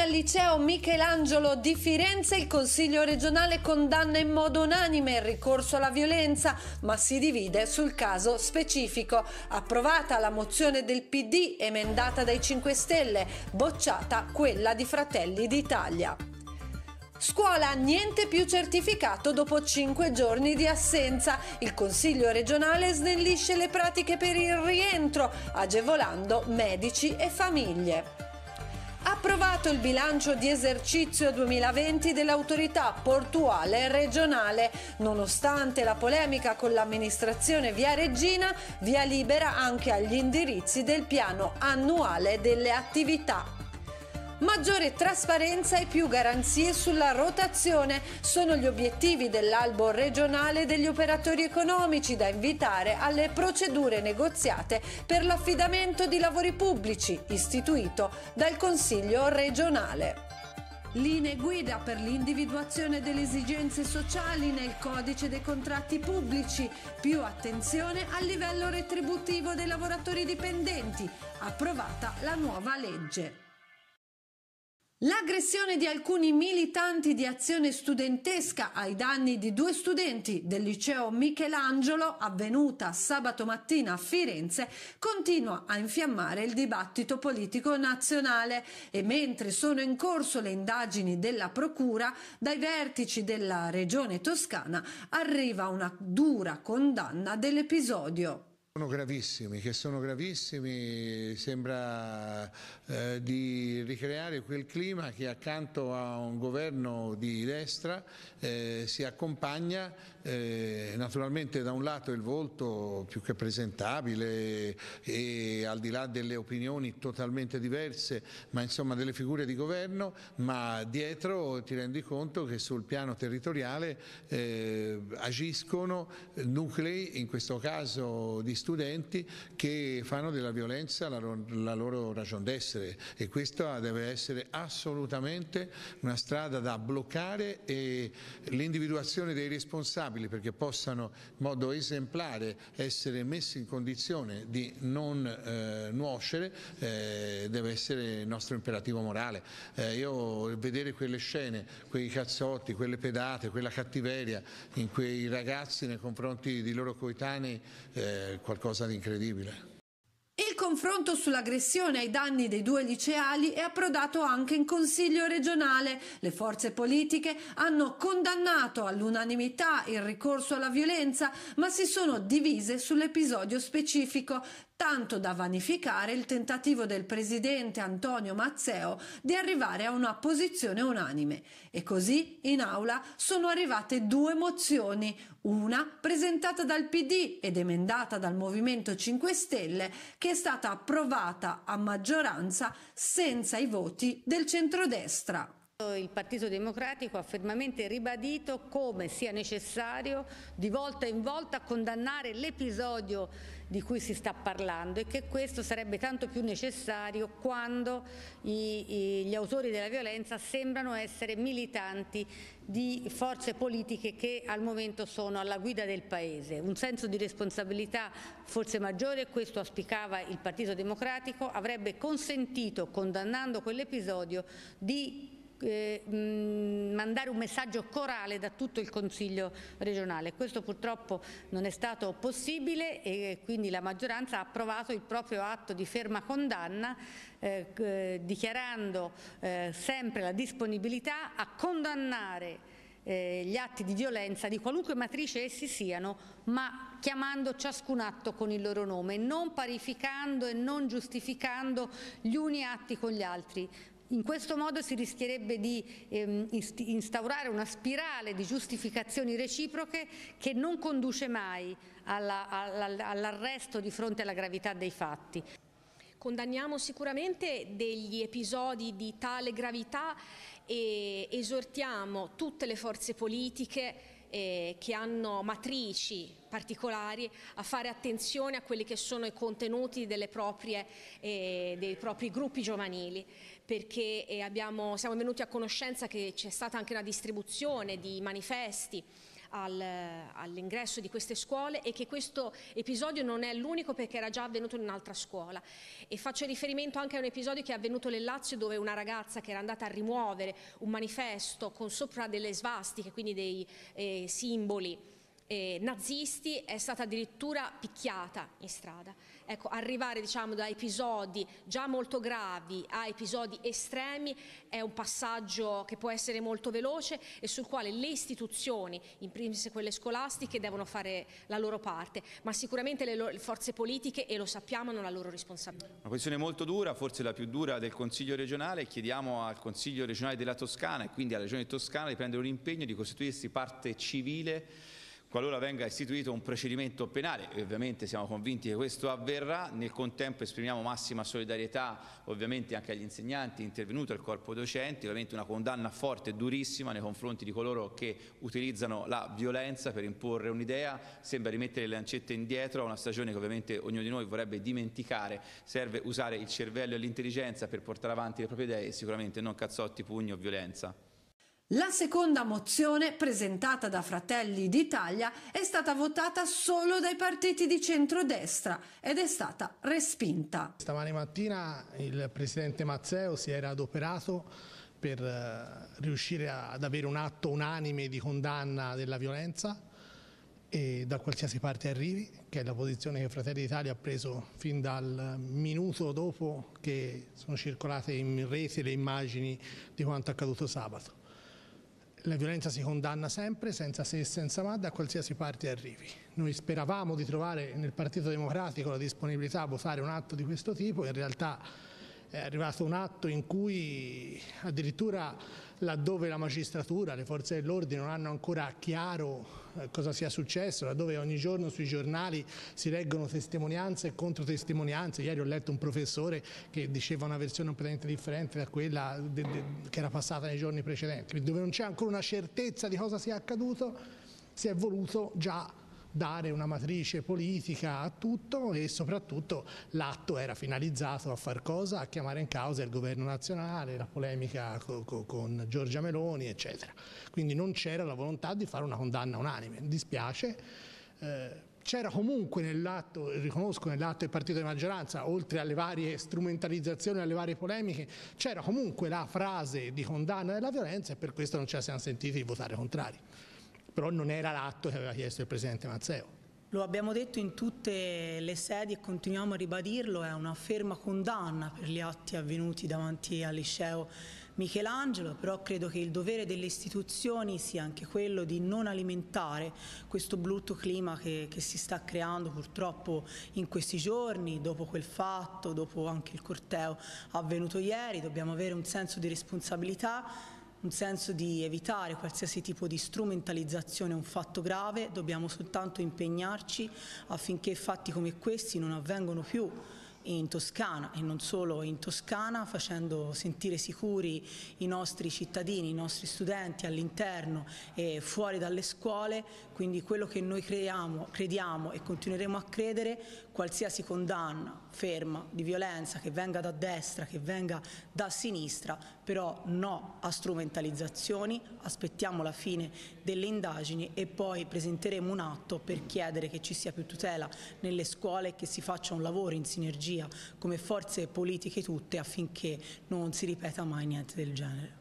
al liceo Michelangelo di Firenze il Consiglio regionale condanna in modo unanime il ricorso alla violenza, ma si divide sul caso specifico. Approvata la mozione del PD, emendata dai 5 Stelle, bocciata quella di Fratelli d'Italia. Scuola, niente più certificato dopo 5 giorni di assenza. Il Consiglio regionale snellisce le pratiche per il rientro, agevolando medici e famiglie approvato il bilancio di esercizio 2020 dell'autorità portuale regionale. Nonostante la polemica con l'amministrazione via Regina, via libera anche agli indirizzi del piano annuale delle attività Maggiore trasparenza e più garanzie sulla rotazione sono gli obiettivi dell'albo regionale degli operatori economici da invitare alle procedure negoziate per l'affidamento di lavori pubblici istituito dal Consiglio regionale. Linee guida per l'individuazione delle esigenze sociali nel codice dei contratti pubblici, più attenzione al livello retributivo dei lavoratori dipendenti, approvata la nuova legge. L'aggressione di alcuni militanti di azione studentesca ai danni di due studenti del liceo Michelangelo, avvenuta sabato mattina a Firenze, continua a infiammare il dibattito politico nazionale e mentre sono in corso le indagini della Procura, dai vertici della regione toscana arriva una dura condanna dell'episodio. Sono gravissimi, che sono gravissimi, sembra eh, di ricreare quel clima che accanto a un governo di destra eh, si accompagna eh, naturalmente da un lato il volto più che presentabile e al di là delle opinioni totalmente diverse, ma insomma delle figure di governo, ma dietro ti rendi conto che sul piano territoriale eh, agiscono nuclei, in questo caso di studenti, che fanno della violenza la, la loro ragione d'essere e questa deve essere assolutamente una strada da bloccare e l'individuazione dei responsabili responsabili perché possano in modo esemplare essere messi in condizione di non eh, nuocere eh, deve essere il nostro imperativo morale. Eh, io vedere quelle scene, quei cazzotti, quelle pedate, quella cattiveria in quei ragazzi nei confronti di loro coetanei è eh, qualcosa di incredibile. Il confronto sull'aggressione ai danni dei due liceali è approdato anche in Consiglio regionale. Le forze politiche hanno condannato all'unanimità il ricorso alla violenza, ma si sono divise sull'episodio specifico tanto da vanificare il tentativo del presidente Antonio Mazzeo di arrivare a una posizione unanime. E così in aula sono arrivate due mozioni, una presentata dal PD ed emendata dal Movimento 5 Stelle, che è stata approvata a maggioranza senza i voti del centrodestra. Il Partito Democratico ha fermamente ribadito come sia necessario di volta in volta condannare l'episodio di cui si sta parlando e che questo sarebbe tanto più necessario quando i, i, gli autori della violenza sembrano essere militanti di forze politiche che al momento sono alla guida del Paese. Un senso di responsabilità forse maggiore, questo auspicava il Partito Democratico, avrebbe consentito, condannando quell'episodio, di eh, mm, mandare un messaggio corale da tutto il Consiglio regionale. Questo purtroppo non è stato possibile e quindi la maggioranza ha approvato il proprio atto di ferma condanna eh, eh dichiarando eh, sempre la disponibilità a condannare eh, gli atti di violenza di qualunque matrice essi siano, ma chiamando ciascun atto con il loro nome, non parificando e non giustificando gli uni atti con gli altri, in questo modo si rischierebbe di ehm, instaurare una spirale di giustificazioni reciproche che non conduce mai all'arresto di fronte alla gravità dei fatti. Condanniamo sicuramente degli episodi di tale gravità e esortiamo tutte le forze politiche eh, che hanno matrici particolari a fare attenzione a quelli che sono i contenuti proprie, eh, dei propri gruppi giovanili perché eh, abbiamo, siamo venuti a conoscenza che c'è stata anche una distribuzione di manifesti al, all'ingresso di queste scuole e che questo episodio non è l'unico perché era già avvenuto in un'altra scuola. E faccio riferimento anche a un episodio che è avvenuto nel Lazio dove una ragazza che era andata a rimuovere un manifesto con sopra delle svastiche, quindi dei eh, simboli eh, nazisti, è stata addirittura picchiata in strada ecco, arrivare diciamo, da episodi già molto gravi a episodi estremi è un passaggio che può essere molto veloce e sul quale le istituzioni, in primis quelle scolastiche, devono fare la loro parte, ma sicuramente le, loro, le forze politiche, e lo sappiamo, hanno la loro responsabilità. Una questione molto dura, forse la più dura del Consiglio regionale, chiediamo al Consiglio regionale della Toscana e quindi alla Regione Toscana di prendere un impegno di costituirsi parte civile qualora venga istituito un procedimento penale, e ovviamente siamo convinti che questo avverrà, nel contempo esprimiamo massima solidarietà ovviamente anche agli insegnanti intervenuti, al corpo docente, ovviamente una condanna forte e durissima nei confronti di coloro che utilizzano la violenza per imporre un'idea, sembra rimettere le lancette indietro a una stagione che ovviamente ognuno di noi vorrebbe dimenticare, serve usare il cervello e l'intelligenza per portare avanti le proprie idee, e sicuramente non cazzotti, pugni o violenza. La seconda mozione, presentata da Fratelli d'Italia, è stata votata solo dai partiti di centrodestra ed è stata respinta. Stamane mattina il presidente Mazzeo si era adoperato per eh, riuscire ad avere un atto unanime di condanna della violenza e da qualsiasi parte arrivi, che è la posizione che Fratelli d'Italia ha preso fin dal minuto dopo che sono circolate in rete le immagini di quanto accaduto sabato. La violenza si condanna sempre, senza se e senza ma, da qualsiasi parte arrivi. Noi speravamo di trovare nel Partito Democratico la disponibilità a votare un atto di questo tipo, in realtà è arrivato un atto in cui addirittura laddove la magistratura, le forze dell'ordine non hanno ancora chiaro eh, cosa sia successo, laddove ogni giorno sui giornali si leggono testimonianze e controtestimonianze. Ieri ho letto un professore che diceva una versione completamente differente da quella de, de, che era passata nei giorni precedenti, dove non c'è ancora una certezza di cosa sia accaduto, si è voluto già dare una matrice politica a tutto e soprattutto l'atto era finalizzato a far cosa? A chiamare in causa il governo nazionale, la polemica co co con Giorgia Meloni, eccetera. Quindi non c'era la volontà di fare una condanna unanime, dispiace. Eh, c'era comunque nell'atto, riconosco nell'atto del partito di maggioranza, oltre alle varie strumentalizzazioni, alle varie polemiche, c'era comunque la frase di condanna della violenza e per questo non ci siamo sentiti votare contrari però non era l'atto che aveva chiesto il Presidente Mazzeo. Lo abbiamo detto in tutte le sedi e continuiamo a ribadirlo, è una ferma condanna per gli atti avvenuti davanti al liceo Michelangelo, però credo che il dovere delle istituzioni sia anche quello di non alimentare questo brutto clima che, che si sta creando purtroppo in questi giorni, dopo quel fatto, dopo anche il corteo avvenuto ieri, dobbiamo avere un senso di responsabilità un senso di evitare qualsiasi tipo di strumentalizzazione è un fatto grave, dobbiamo soltanto impegnarci affinché fatti come questi non avvengano più in Toscana e non solo in Toscana, facendo sentire sicuri i nostri cittadini, i nostri studenti all'interno e fuori dalle scuole, quindi quello che noi creiamo, crediamo e continueremo a credere, qualsiasi condanna ferma di violenza che venga da destra, che venga da sinistra, però no a strumentalizzazioni, aspettiamo la fine delle indagini e poi presenteremo un atto per chiedere che ci sia più tutela nelle scuole e che si faccia un lavoro in sinergia come forze politiche tutte affinché non si ripeta mai niente del genere.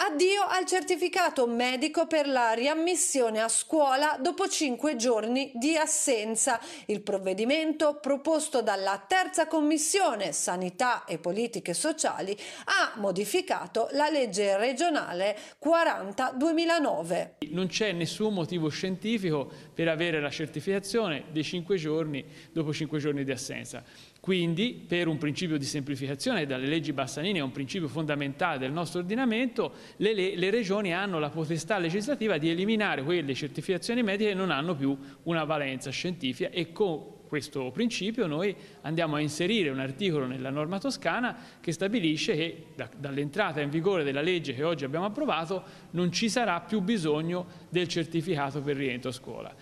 Addio al certificato medico per la riammissione a scuola dopo cinque giorni di assenza. Il provvedimento proposto dalla terza commissione Sanità e Politiche Sociali ha modificato la legge regionale 40-2009. Non c'è nessun motivo scientifico per avere la certificazione dei cinque giorni dopo cinque giorni di assenza. Quindi, per un principio di semplificazione, dalle leggi Bassanini è un principio fondamentale del nostro ordinamento, le, le, le regioni hanno la potestà legislativa di eliminare quelle certificazioni mediche che non hanno più una valenza scientifica e con questo principio noi andiamo a inserire un articolo nella norma toscana che stabilisce che da, dall'entrata in vigore della legge che oggi abbiamo approvato non ci sarà più bisogno del certificato per rientro a scuola.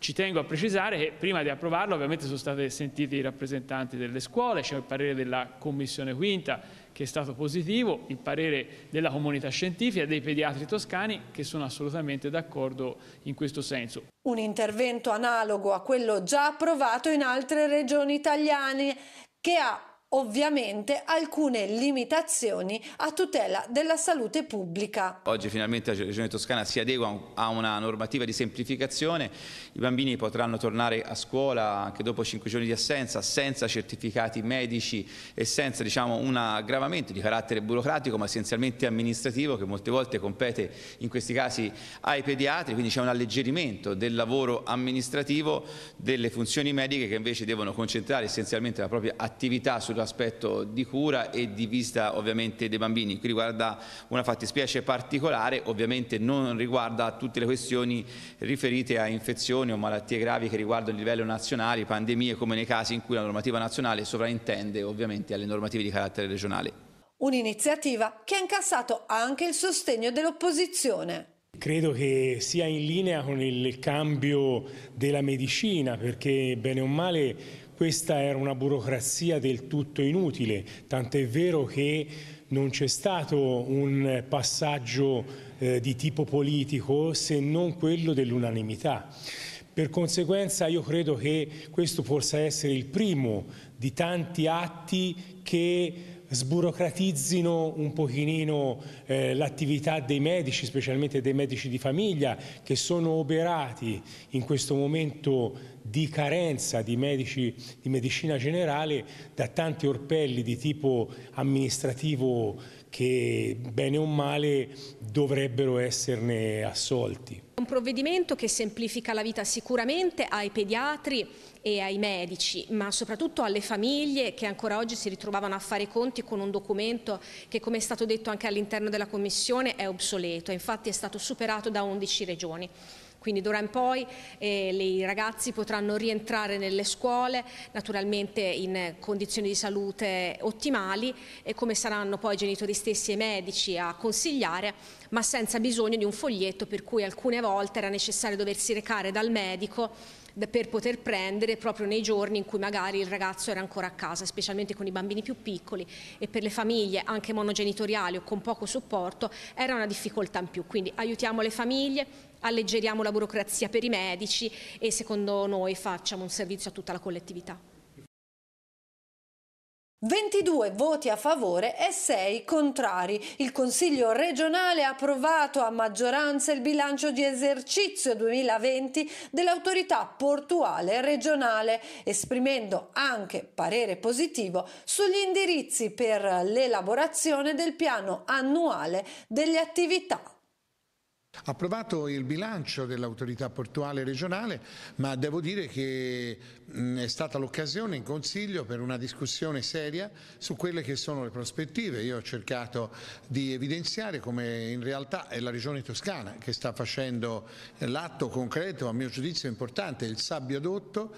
Ci tengo a precisare che prima di approvarlo ovviamente sono stati sentiti i rappresentanti delle scuole, c'è cioè il parere della Commissione Quinta che è stato positivo, il parere della comunità scientifica, dei pediatri toscani che sono assolutamente d'accordo in questo senso. Un intervento analogo a quello già approvato in altre regioni italiane che ha ovviamente alcune limitazioni a tutela della salute pubblica. Oggi finalmente la Regione Toscana si adegua a una normativa di semplificazione, i bambini potranno tornare a scuola anche dopo cinque giorni di assenza senza certificati medici e senza diciamo, un aggravamento di carattere burocratico ma essenzialmente amministrativo che molte volte compete in questi casi ai pediatri, quindi c'è un alleggerimento del lavoro amministrativo delle funzioni mediche che invece devono concentrare essenzialmente la propria attività sulla aspetto di cura e di visita ovviamente dei bambini, qui riguarda una fattispecie particolare, ovviamente non riguarda tutte le questioni riferite a infezioni o malattie gravi che riguardano il livello nazionale, pandemie come nei casi in cui la normativa nazionale sovraintende ovviamente alle normative di carattere regionale. Un'iniziativa che ha incassato anche il sostegno dell'opposizione. Credo che sia in linea con il cambio della medicina, perché bene o male questa era una burocrazia del tutto inutile, tant'è vero che non c'è stato un passaggio eh, di tipo politico se non quello dell'unanimità. Per conseguenza io credo che questo possa essere il primo di tanti atti che sburocratizzino un pochinino eh, l'attività dei medici, specialmente dei medici di famiglia, che sono oberati in questo momento di carenza di medici di medicina generale da tanti orpelli di tipo amministrativo che bene o male dovrebbero esserne assolti. Un provvedimento che semplifica la vita sicuramente ai pediatri e ai medici, ma soprattutto alle famiglie che ancora oggi si ritrovavano a fare i conti con un documento che, come è stato detto anche all'interno della Commissione, è obsoleto. Infatti è stato superato da 11 regioni. Quindi d'ora in poi eh, i ragazzi potranno rientrare nelle scuole naturalmente in condizioni di salute ottimali e come saranno poi i genitori stessi e i medici a consigliare ma senza bisogno di un foglietto per cui alcune volte era necessario doversi recare dal medico per poter prendere proprio nei giorni in cui magari il ragazzo era ancora a casa, specialmente con i bambini più piccoli e per le famiglie anche monogenitoriali o con poco supporto era una difficoltà in più. Quindi aiutiamo le famiglie, alleggeriamo la burocrazia per i medici e secondo noi facciamo un servizio a tutta la collettività. 22 voti a favore e 6 contrari. Il Consiglio regionale ha approvato a maggioranza il bilancio di esercizio 2020 dell'autorità portuale regionale, esprimendo anche parere positivo sugli indirizzi per l'elaborazione del piano annuale delle attività approvato il bilancio dell'autorità portuale regionale, ma devo dire che mm, è stata l'occasione in Consiglio per una discussione seria su quelle che sono le prospettive. Io ho cercato di evidenziare come in realtà è la Regione Toscana che sta facendo l'atto concreto, a mio giudizio importante, il sabbio adotto,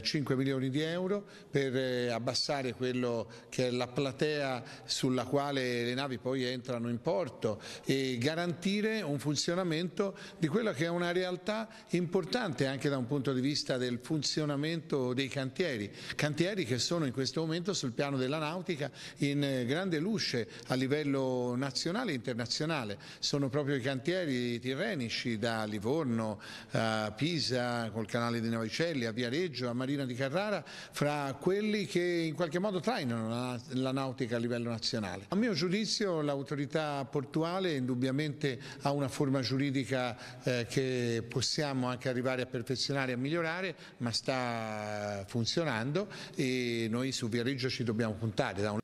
5 eh, milioni di euro per eh, abbassare quello che è la platea sulla quale le navi poi entrano in porto e garantire un funzionamento dimensionamento di quella che è una realtà importante anche da un punto di vista del funzionamento dei cantieri, cantieri che sono in questo momento sul piano della nautica in eh, grande luce a livello nazionale e internazionale, sono proprio i cantieri tirrenici da Livorno a Pisa, col canale di Novicelli a Viareggio, a Marina di Carrara, fra quelli che in qualche modo trainano la, la nautica a livello nazionale. A mio giudizio l'autorità portuale indubbiamente ha una formazione norma giuridica eh, che possiamo anche arrivare a perfezionare e a migliorare, ma sta funzionando e noi su Viareggio ci dobbiamo puntare. Da un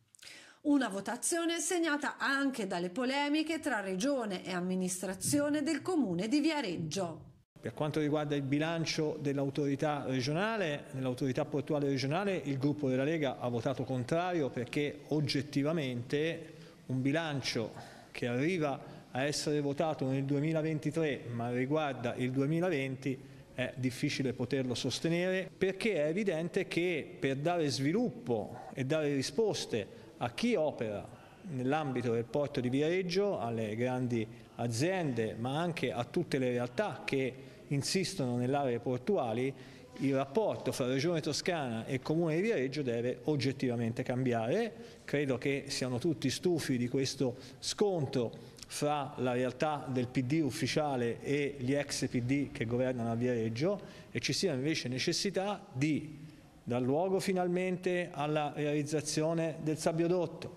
una votazione segnata anche dalle polemiche tra regione e amministrazione del comune di Viareggio. Per quanto riguarda il bilancio dell'autorità regionale, nell'autorità portuale regionale il gruppo della Lega ha votato contrario perché oggettivamente un bilancio che arriva a a essere votato nel 2023 ma riguarda il 2020 è difficile poterlo sostenere perché è evidente che per dare sviluppo e dare risposte a chi opera nell'ambito del porto di Viareggio, alle grandi aziende ma anche a tutte le realtà che insistono nell'area portuali, il rapporto fra Regione Toscana e Comune di Viareggio deve oggettivamente cambiare. Credo che siano tutti stufi di questo scontro fra la realtà del PD ufficiale e gli ex PD che governano a Viareggio e ci sia invece necessità di, dar luogo finalmente alla realizzazione del sabbiodotto,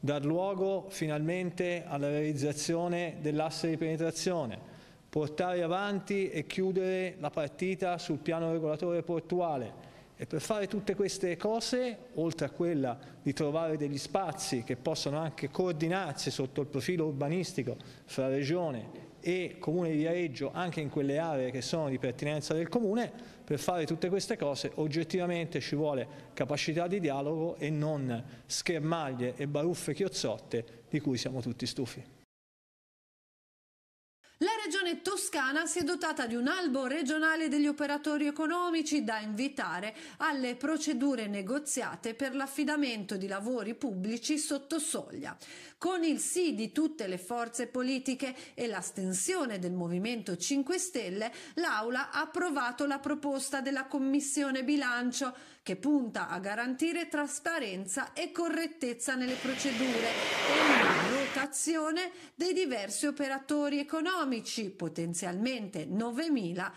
dar luogo finalmente alla realizzazione dell'asse di penetrazione, portare avanti e chiudere la partita sul piano regolatore portuale, e per fare tutte queste cose, oltre a quella di trovare degli spazi che possano anche coordinarsi sotto il profilo urbanistico fra Regione e Comune di Viareggio anche in quelle aree che sono di pertinenza del Comune, per fare tutte queste cose oggettivamente ci vuole capacità di dialogo e non schermaglie e baruffe chiozzotte di cui siamo tutti stufi. La regione toscana si è dotata di un albo regionale degli operatori economici da invitare alle procedure negoziate per l'affidamento di lavori pubblici sotto soglia. Con il sì di tutte le forze politiche e l'astensione del Movimento 5 Stelle, l'Aula ha approvato la proposta della Commissione Bilancio che punta a garantire trasparenza e correttezza nelle procedure quotazione dei diversi operatori economici, potenzialmente 9.000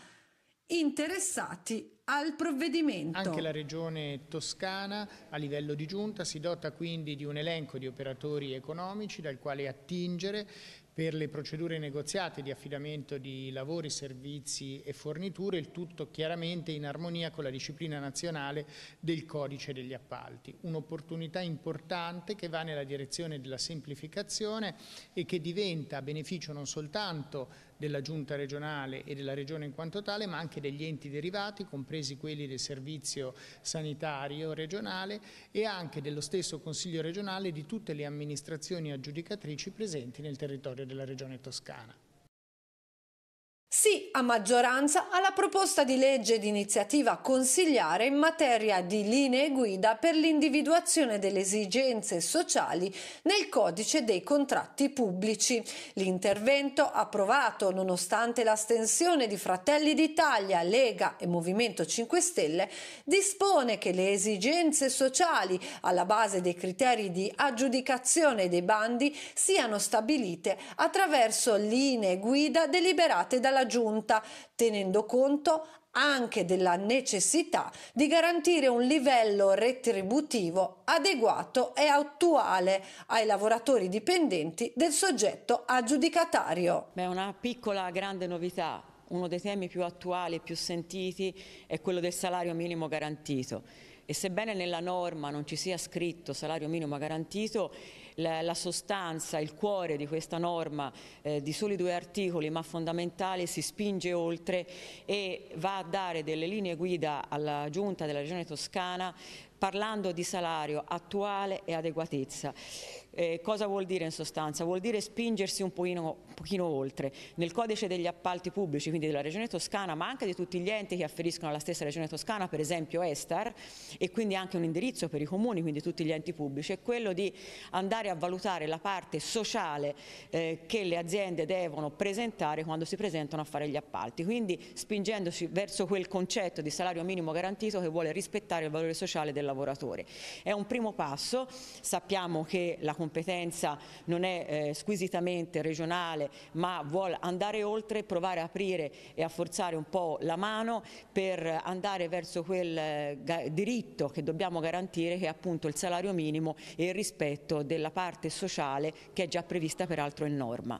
interessati al provvedimento. Anche la regione toscana a livello di giunta si dota quindi di un elenco di operatori economici dal quale attingere per le procedure negoziate di affidamento di lavori, servizi e forniture, il tutto chiaramente in armonia con la disciplina nazionale del codice degli appalti. Un'opportunità importante che va nella direzione della semplificazione e che diventa a beneficio non soltanto della giunta regionale e della regione in quanto tale, ma anche degli enti derivati, compresi quelli del servizio sanitario regionale e anche dello stesso Consiglio regionale di tutte le amministrazioni aggiudicatrici presenti nel territorio della regione toscana. Sì a maggioranza alla proposta di legge d'iniziativa consigliare in materia di linee guida per l'individuazione delle esigenze sociali nel codice dei contratti pubblici. L'intervento approvato nonostante l'astensione di Fratelli d'Italia, Lega e Movimento 5 Stelle dispone che le esigenze sociali alla base dei criteri di aggiudicazione dei bandi siano stabilite attraverso linee guida deliberate dalla giunta, tenendo conto anche della necessità di garantire un livello retributivo adeguato e attuale ai lavoratori dipendenti del soggetto aggiudicatario. Beh, una piccola grande novità, uno dei temi più attuali e più sentiti è quello del salario minimo garantito e sebbene nella norma non ci sia scritto salario minimo garantito la, la sostanza, il cuore di questa norma eh, di soli due articoli ma fondamentale si spinge oltre e va a dare delle linee guida alla giunta della regione toscana parlando di salario attuale e adeguatezza. Eh, cosa vuol dire in sostanza? Vuol dire spingersi un pochino, un pochino, oltre. Nel codice degli appalti pubblici, quindi della Regione Toscana, ma anche di tutti gli enti che afferiscono alla stessa Regione Toscana, per esempio Estar, e quindi anche un indirizzo per i comuni, quindi tutti gli enti pubblici, è quello di andare a valutare la parte sociale eh, che le aziende devono presentare quando si presentano a fare gli appalti. Quindi spingendosi verso quel concetto di salario minimo garantito che vuole rispettare il valore sociale del lavoratore. È un primo passo, sappiamo che la competenza non è eh, squisitamente regionale ma vuole andare oltre, provare a aprire e a forzare un po' la mano per andare verso quel eh, diritto che dobbiamo garantire che è appunto il salario minimo e il rispetto della parte sociale che è già prevista peraltro in norma.